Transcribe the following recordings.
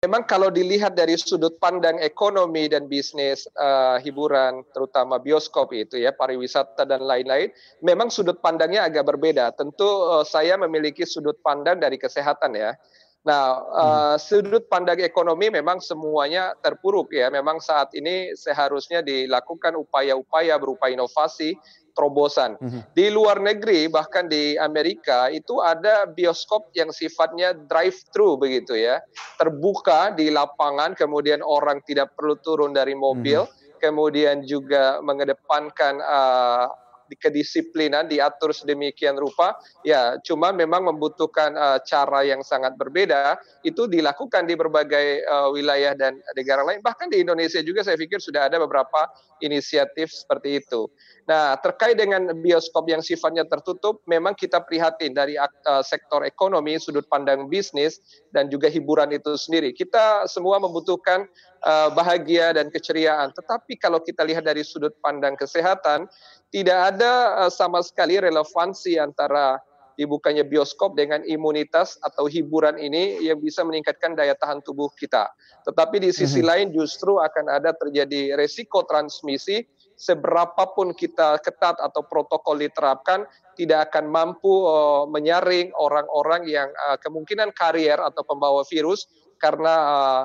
Memang kalau dilihat dari sudut pandang ekonomi dan bisnis uh, hiburan, terutama bioskop itu ya, pariwisata dan lain-lain, memang sudut pandangnya agak berbeda. Tentu uh, saya memiliki sudut pandang dari kesehatan ya. Nah, uh, sudut pandang ekonomi memang semuanya terpuruk ya. Memang saat ini seharusnya dilakukan upaya-upaya berupa inovasi terobosan. Hmm. Di luar negeri bahkan di Amerika itu ada bioskop yang sifatnya drive-thru begitu ya. Terbuka di lapangan kemudian orang tidak perlu turun dari mobil, hmm. kemudian juga mengedepankan uh, kedisiplinan diatur sedemikian rupa, ya cuma memang membutuhkan uh, cara yang sangat berbeda. Itu dilakukan di berbagai uh, wilayah dan negara lain. Bahkan di Indonesia juga saya pikir sudah ada beberapa inisiatif seperti itu. Nah, terkait dengan bioskop yang sifatnya tertutup, memang kita prihatin dari uh, sektor ekonomi, sudut pandang bisnis, dan juga hiburan itu sendiri. Kita semua membutuhkan uh, bahagia dan keceriaan. Tetapi kalau kita lihat dari sudut pandang kesehatan, tidak ada ada eh, sama sekali relevansi antara dibukanya bioskop dengan imunitas atau hiburan ini yang bisa meningkatkan daya tahan tubuh kita. Tetapi di sisi mm -hmm. lain justru akan ada terjadi resiko transmisi seberapapun kita ketat atau protokol diterapkan tidak akan mampu uh, menyaring orang-orang yang uh, kemungkinan karier atau pembawa virus karena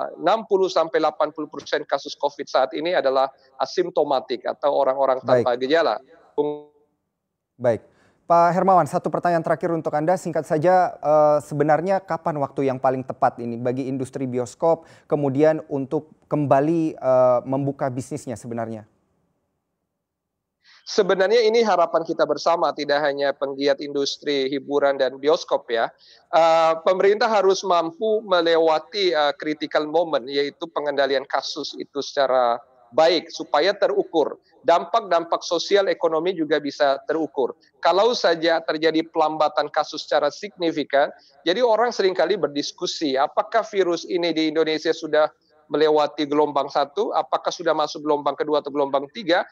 uh, 60 sampai 80 kasus COVID saat ini adalah asimptomatik atau orang-orang tanpa Baik. gejala. Baik. Pak Hermawan, satu pertanyaan terakhir untuk Anda. Singkat saja, eh, sebenarnya kapan waktu yang paling tepat ini bagi industri bioskop, kemudian untuk kembali eh, membuka bisnisnya sebenarnya? sebenarnya ini harapan kita bersama, tidak hanya penggiat industri hiburan dan bioskop ya. Eh, pemerintah harus mampu melewati critical moment, yaitu pengendalian kasus itu secara baik supaya terukur. Dampak-dampak sosial ekonomi juga bisa terukur. Kalau saja terjadi pelambatan kasus secara signifikan, jadi orang seringkali berdiskusi apakah virus ini di Indonesia sudah melewati gelombang satu, apakah sudah masuk gelombang kedua atau gelombang tiga,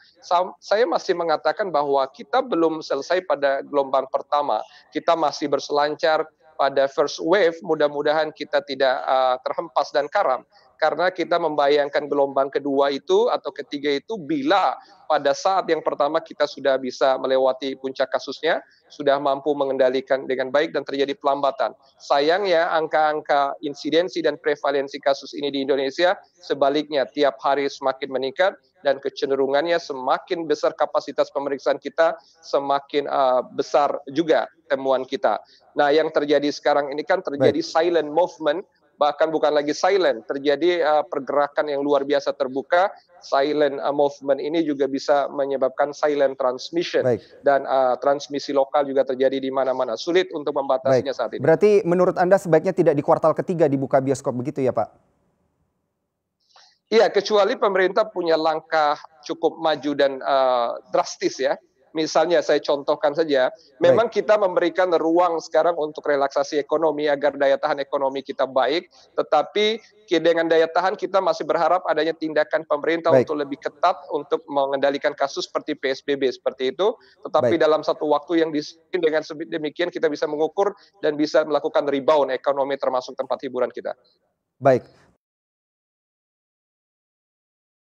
saya masih mengatakan bahwa kita belum selesai pada gelombang pertama. Kita masih berselancar pada first wave, mudah-mudahan kita tidak uh, terhempas dan karam karena kita membayangkan gelombang kedua itu atau ketiga itu bila pada saat yang pertama kita sudah bisa melewati puncak kasusnya, sudah mampu mengendalikan dengan baik dan terjadi pelambatan. Sayangnya angka-angka insidensi dan prevalensi kasus ini di Indonesia sebaliknya tiap hari semakin meningkat dan kecenderungannya semakin besar kapasitas pemeriksaan kita, semakin uh, besar juga temuan kita. Nah, yang terjadi sekarang ini kan terjadi Baik. silent movement bahkan bukan lagi silent terjadi uh, pergerakan yang luar biasa terbuka silent uh, movement ini juga bisa menyebabkan silent transmission Baik. dan uh, transmisi lokal juga terjadi di mana-mana sulit untuk membatasinya Baik. saat ini. Berarti menurut Anda sebaiknya tidak di kuartal ketiga dibuka bioskop begitu ya Pak? Iya, kecuali pemerintah punya langkah cukup maju dan uh, drastis ya. Misalnya saya contohkan saja, ya, memang kita memberikan ruang sekarang untuk relaksasi ekonomi agar daya tahan ekonomi kita baik, tetapi dengan daya tahan kita masih berharap adanya tindakan pemerintah baik. untuk lebih ketat untuk mengendalikan kasus seperti PSBB seperti itu, tetapi baik. dalam satu waktu yang mungkin dengan demikian kita bisa mengukur dan bisa melakukan rebound ekonomi termasuk tempat hiburan kita. Baik.